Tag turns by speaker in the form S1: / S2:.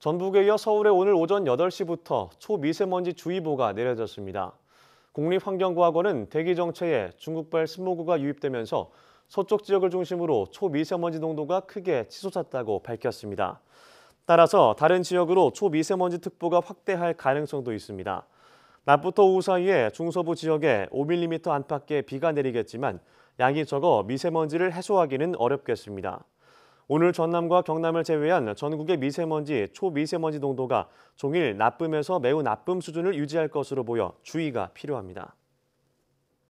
S1: 전북에 이어 서울에 오늘 오전 8시부터 초미세먼지 주의보가 내려졌습니다. 국립환경과학원은 대기 정체에 중국발 스모그가 유입되면서 서쪽 지역을 중심으로 초미세먼지 농도가 크게 치솟았다고 밝혔습니다. 따라서 다른 지역으로 초미세먼지 특보가 확대할 가능성도 있습니다. 낮부터 오후 사이에 중서부 지역에 5mm 안팎의 비가 내리겠지만 양이 적어 미세먼지를 해소하기는 어렵겠습니다. 오늘 전남과 경남을 제외한 전국의 미세먼지, 초미세먼지 농도가 종일 나쁨에서 매우 나쁨 수준을 유지할 것으로 보여 주의가 필요합니다.